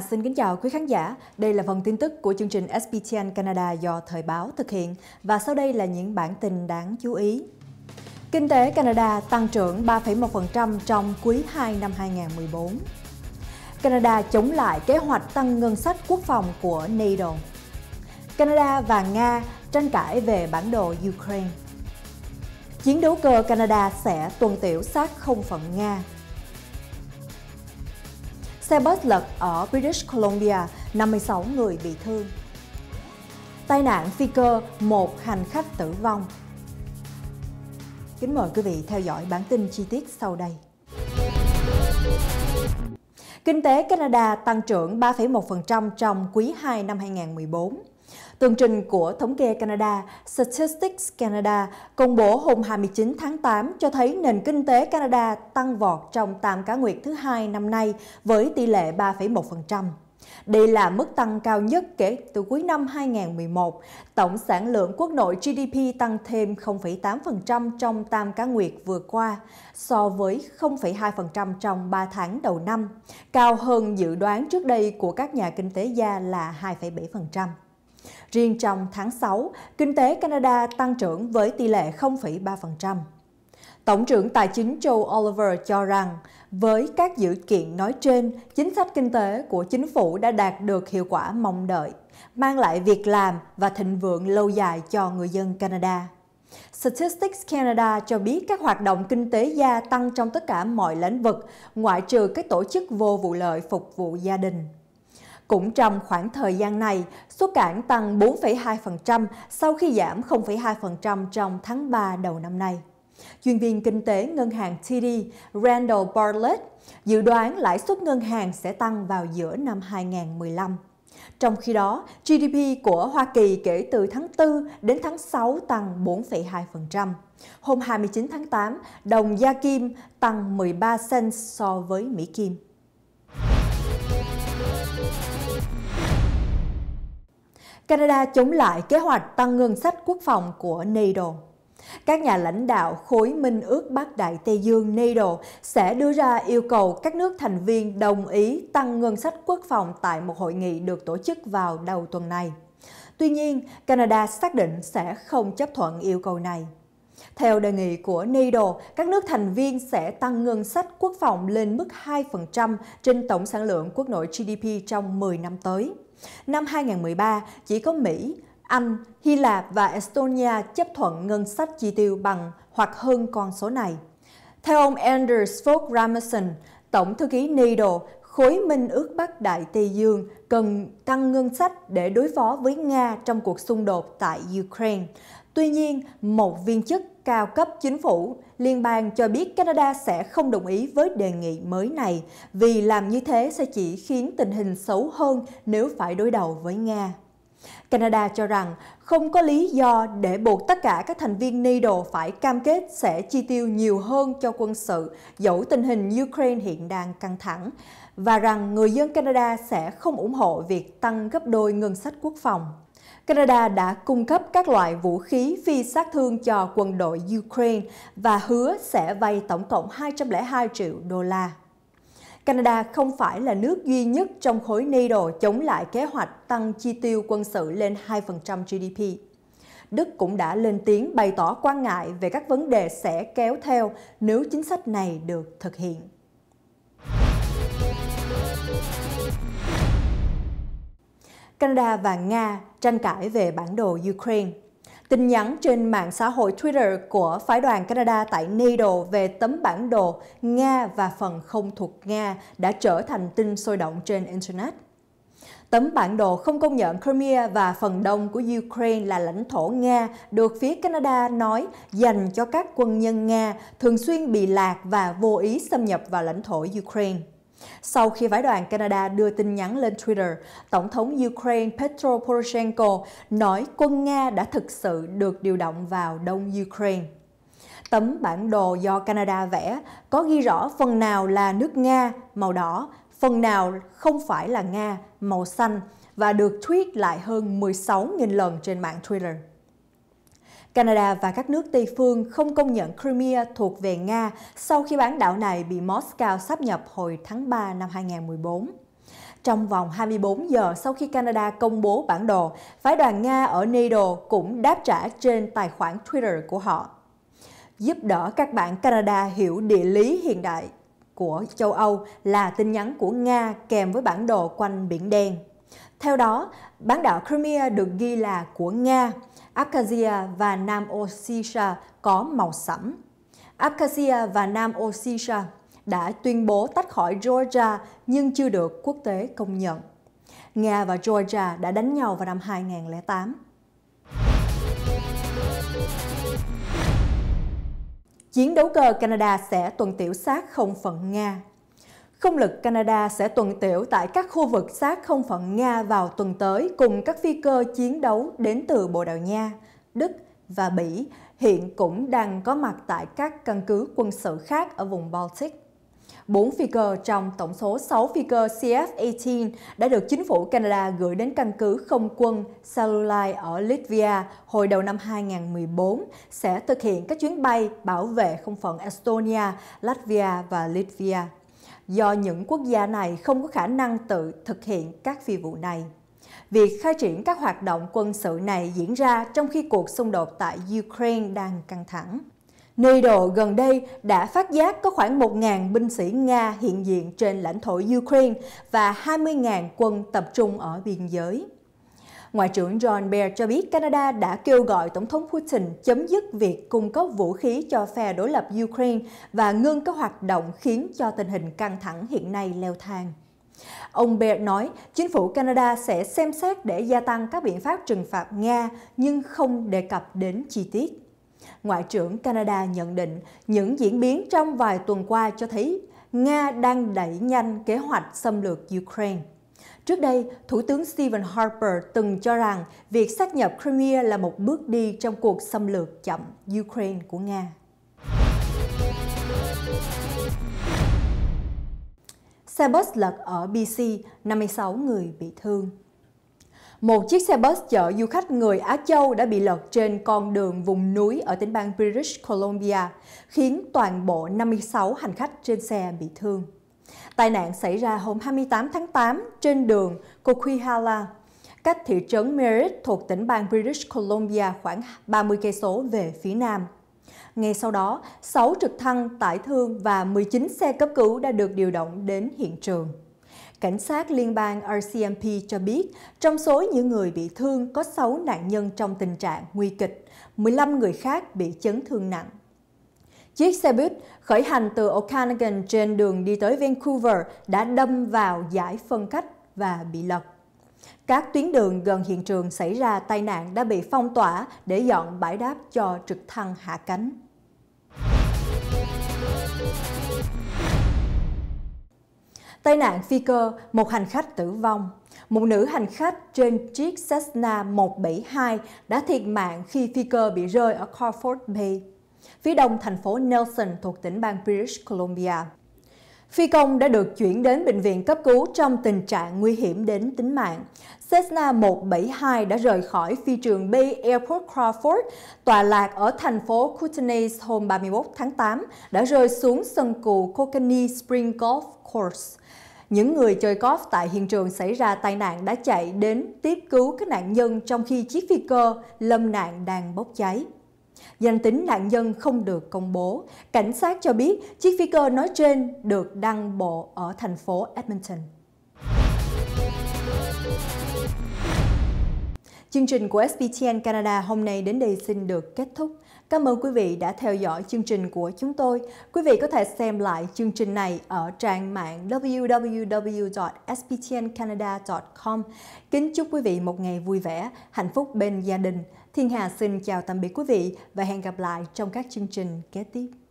xin kính chào quý khán giả. Đây là phần tin tức của chương trình SBTN Canada do Thời báo thực hiện và sau đây là những bản tin đáng chú ý. Kinh tế Canada tăng trưởng 3,1% trong quý 2 năm 2014. Canada chống lại kế hoạch tăng ngân sách quốc phòng của NATO. Canada và Nga tranh cãi về bản đồ Ukraine. Chiến đấu cơ Canada sẽ tuần tiểu sát không phận Nga Xe bus lật ở British Columbia, 56 người bị thương. Tai nạn phi cơ, một hành khách tử vong. Kính mời quý vị theo dõi bản tin chi tiết sau đây. Kinh tế Canada tăng trưởng 3,1% trong quý 2 năm 2014. Tường trình của Thống kê Canada, Statistics Canada, công bố hôm 29 tháng 8 cho thấy nền kinh tế Canada tăng vọt trong tam cá nguyệt thứ hai năm nay với tỷ lệ 3,1%. Đây là mức tăng cao nhất kể từ cuối năm 2011. Tổng sản lượng quốc nội GDP tăng thêm 0,8% trong tam cá nguyệt vừa qua, so với 0,2% trong 3 tháng đầu năm, cao hơn dự đoán trước đây của các nhà kinh tế gia là 2,7%. Riêng trong tháng 6, kinh tế Canada tăng trưởng với tỷ lệ 0,3%. Tổng trưởng Tài chính Joe Oliver cho rằng, với các dự kiện nói trên, chính sách kinh tế của chính phủ đã đạt được hiệu quả mong đợi, mang lại việc làm và thịnh vượng lâu dài cho người dân Canada. Statistics Canada cho biết các hoạt động kinh tế gia tăng trong tất cả mọi lĩnh vực, ngoại trừ các tổ chức vô vụ lợi phục vụ gia đình. Cũng trong khoảng thời gian này, xuất cảng tăng 4,2% sau khi giảm 0,2% trong tháng 3 đầu năm nay. Chuyên viên kinh tế ngân hàng TD Randall Bartlett dự đoán lãi suất ngân hàng sẽ tăng vào giữa năm 2015. Trong khi đó, GDP của Hoa Kỳ kể từ tháng 4 đến tháng 6 tăng 4,2%. Hôm 29 tháng 8, đồng gia kim tăng 13 cent so với Mỹ kim. Canada chống lại kế hoạch tăng ngân sách quốc phòng của NATO. Các nhà lãnh đạo khối Minh ước Bắc Đại Tây Dương NATO sẽ đưa ra yêu cầu các nước thành viên đồng ý tăng ngân sách quốc phòng tại một hội nghị được tổ chức vào đầu tuần này. Tuy nhiên, Canada xác định sẽ không chấp thuận yêu cầu này. Theo đề nghị của NATO, các nước thành viên sẽ tăng ngân sách quốc phòng lên mức 2% trên tổng sản lượng quốc nội GDP trong 10 năm tới. Năm 2013, chỉ có Mỹ, Anh, Hy Lạp và Estonia chấp thuận ngân sách chi tiêu bằng hoặc hơn con số này. Theo ông Anders Fogh Rasmussen, Tổng thư ký NATO, khối Minh ước Bắc Đại Tây Dương cần tăng ngân sách để đối phó với Nga trong cuộc xung đột tại Ukraine. Tuy nhiên, một viên chức cao cấp chính phủ, liên bang cho biết Canada sẽ không đồng ý với đề nghị mới này vì làm như thế sẽ chỉ khiến tình hình xấu hơn nếu phải đối đầu với Nga. Canada cho rằng không có lý do để buộc tất cả các thành viên NATO phải cam kết sẽ chi tiêu nhiều hơn cho quân sự dẫu tình hình Ukraine hiện đang căng thẳng và rằng người dân Canada sẽ không ủng hộ việc tăng gấp đôi ngân sách quốc phòng. Canada đã cung cấp các loại vũ khí phi sát thương cho quân đội Ukraine và hứa sẽ vay tổng cộng 202 triệu đô la. Canada không phải là nước duy nhất trong khối NATO chống lại kế hoạch tăng chi tiêu quân sự lên 2% GDP. Đức cũng đã lên tiếng bày tỏ quan ngại về các vấn đề sẽ kéo theo nếu chính sách này được thực hiện. Canada và Nga tranh cãi về bản đồ Ukraine. Tin nhắn trên mạng xã hội Twitter của phái đoàn Canada tại NATO về tấm bản đồ Nga và phần không thuộc Nga đã trở thành tin sôi động trên Internet. Tấm bản đồ không công nhận Crimea và phần đông của Ukraine là lãnh thổ Nga được phía Canada nói dành cho các quân nhân Nga thường xuyên bị lạc và vô ý xâm nhập vào lãnh thổ Ukraine. Sau khi phái đoàn Canada đưa tin nhắn lên Twitter, Tổng thống Ukraine Petro Poroshenko nói quân Nga đã thực sự được điều động vào đông Ukraine. Tấm bản đồ do Canada vẽ có ghi rõ phần nào là nước Nga màu đỏ, phần nào không phải là Nga màu xanh và được tweet lại hơn 16.000 lần trên mạng Twitter. Canada và các nước Tây phương không công nhận Crimea thuộc về Nga sau khi bán đảo này bị Moscow sáp nhập hồi tháng 3 năm 2014. Trong vòng 24 giờ sau khi Canada công bố bản đồ, phái đoàn Nga ở NATO cũng đáp trả trên tài khoản Twitter của họ. Giúp đỡ các bạn Canada hiểu địa lý hiện đại của châu Âu là tin nhắn của Nga kèm với bản đồ quanh Biển Đen. Theo đó, bán đảo Crimea được ghi là của Nga, Abkhazia và Nam Ossetia có màu sẫm. Abkhazia và Nam Ossetia đã tuyên bố tách khỏi Georgia nhưng chưa được quốc tế công nhận. Nga và Georgia đã đánh nhau vào năm 2008. Chiến đấu cơ Canada sẽ tuần tiểu sát không phận Nga không lực Canada sẽ tuần tiểu tại các khu vực sát không phận Nga vào tuần tới cùng các phi cơ chiến đấu đến từ Bồ Đào Nha, Đức và Bỉ hiện cũng đang có mặt tại các căn cứ quân sự khác ở vùng Baltic. Bốn phi cơ trong tổng số 6 phi cơ CF-18 đã được chính phủ Canada gửi đến căn cứ không quân Salulai ở Latvia hồi đầu năm 2014 sẽ thực hiện các chuyến bay bảo vệ không phận Estonia, Latvia và Litvia do những quốc gia này không có khả năng tự thực hiện các phi vụ này. Việc khai triển các hoạt động quân sự này diễn ra trong khi cuộc xung đột tại Ukraine đang căng thẳng. NATO gần đây đã phát giác có khoảng 1.000 binh sĩ Nga hiện diện trên lãnh thổ Ukraine và 20.000 quân tập trung ở biên giới. Ngoại trưởng John Baer cho biết Canada đã kêu gọi Tổng thống Putin chấm dứt việc cung cấp vũ khí cho phe đối lập Ukraine và ngưng các hoạt động khiến cho tình hình căng thẳng hiện nay leo thang. Ông Baer nói chính phủ Canada sẽ xem xét để gia tăng các biện pháp trừng phạt Nga nhưng không đề cập đến chi tiết. Ngoại trưởng Canada nhận định những diễn biến trong vài tuần qua cho thấy Nga đang đẩy nhanh kế hoạch xâm lược Ukraine. Trước đây, Thủ tướng Stephen Harper từng cho rằng việc xác nhập Crimea là một bước đi trong cuộc xâm lược chậm Ukraine của Nga. Xe bus lật ở BC, 56 người bị thương. Một chiếc xe bus chở du khách người Á Châu đã bị lật trên con đường vùng núi ở tỉnh bang British Columbia, khiến toàn bộ 56 hành khách trên xe bị thương. Tai nạn xảy ra hôm 28 tháng 8 trên đường Coquihalla, cách thị trấn Merritt thuộc tỉnh bang British Columbia khoảng 30 cây số về phía nam. Ngay sau đó, 6 trực thăng tải thương và 19 xe cấp cứu đã được điều động đến hiện trường. Cảnh sát liên bang RCMP cho biết, trong số những người bị thương có 6 nạn nhân trong tình trạng nguy kịch, 15 người khác bị chấn thương nặng. Chiếc xe buýt khởi hành từ Okanagan trên đường đi tới Vancouver đã đâm vào giải phân cách và bị lật. Các tuyến đường gần hiện trường xảy ra tai nạn đã bị phong tỏa để dọn bãi đáp cho trực thăng hạ cánh. Tai nạn phi cơ, một hành khách tử vong. Một nữ hành khách trên chiếc Cessna 172 đã thiệt mạng khi phi cơ bị rơi ở Crawford Bay phía đông thành phố Nelson thuộc tỉnh bang British Columbia. Phi công đã được chuyển đến bệnh viện cấp cứu trong tình trạng nguy hiểm đến tính mạng. Cessna 172 đã rời khỏi phi trường Bay Airport Crawford, tọa lạc ở thành phố Kootenays hôm 31 tháng 8, đã rơi xuống sân cù Kokanee Spring Golf Course. Những người chơi golf tại hiện trường xảy ra tai nạn đã chạy đến tiếp cứu các nạn nhân trong khi chiếc phi cơ lâm nạn đang bốc cháy. Danh tính nạn nhân không được công bố. Cảnh sát cho biết chiếc phi cơ nói trên được đăng bộ ở thành phố Edmonton. Chương trình của SBTN Canada hôm nay đến đây xin được kết thúc. Cảm ơn quý vị đã theo dõi chương trình của chúng tôi. Quý vị có thể xem lại chương trình này ở trang mạng www.sptncanada.com. Kính chúc quý vị một ngày vui vẻ, hạnh phúc bên gia đình. Thiên Hà xin chào tạm biệt quý vị và hẹn gặp lại trong các chương trình kế tiếp.